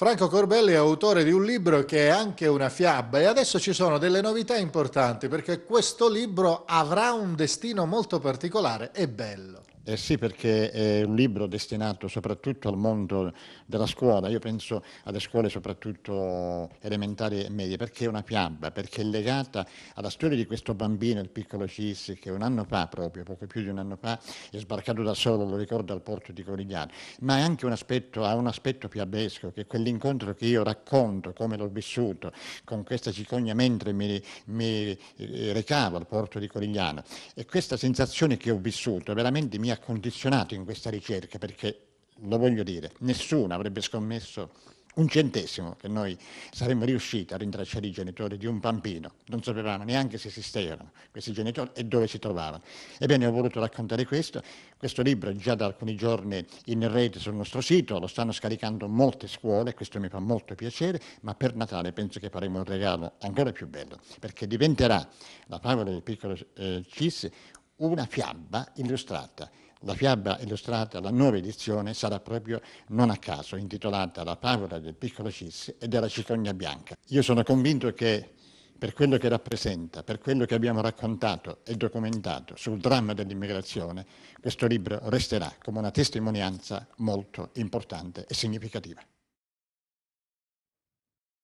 Franco Corbelli è autore di un libro che è anche una fiaba e adesso ci sono delle novità importanti perché questo libro avrà un destino molto particolare e bello. Eh sì, perché è un libro destinato soprattutto al mondo della scuola, io penso alle scuole soprattutto elementari e medie, perché è una fiaba, perché è legata alla storia di questo bambino, il piccolo Cissi, che un anno fa proprio, poco più di un anno fa, è sbarcato da solo, lo ricordo, al porto di Corigliano, ma ha anche un aspetto, ha un aspetto fiabesco, che è quell'incontro che io racconto, come l'ho vissuto, con questa cicogna mentre mi, mi eh, recavo al porto di Corigliano, e questa sensazione che ho vissuto veramente mi ha condizionato in questa ricerca, perché lo voglio dire, nessuno avrebbe scommesso un centesimo che noi saremmo riusciti a rintracciare i genitori di un bambino, non sapevamo neanche se esistevano questi genitori e dove si trovavano. Ebbene, ho voluto raccontare questo, questo libro è già da alcuni giorni in rete sul nostro sito, lo stanno scaricando molte scuole, questo mi fa molto piacere, ma per Natale penso che faremo un regalo ancora più bello, perché diventerà la favola del piccolo eh, Cis una fiaba illustrata la fiaba illustrata alla nuova edizione sarà proprio non a caso intitolata La favola del piccolo Cis e della cicogna bianca. Io sono convinto che per quello che rappresenta, per quello che abbiamo raccontato e documentato sul dramma dell'immigrazione, questo libro resterà come una testimonianza molto importante e significativa.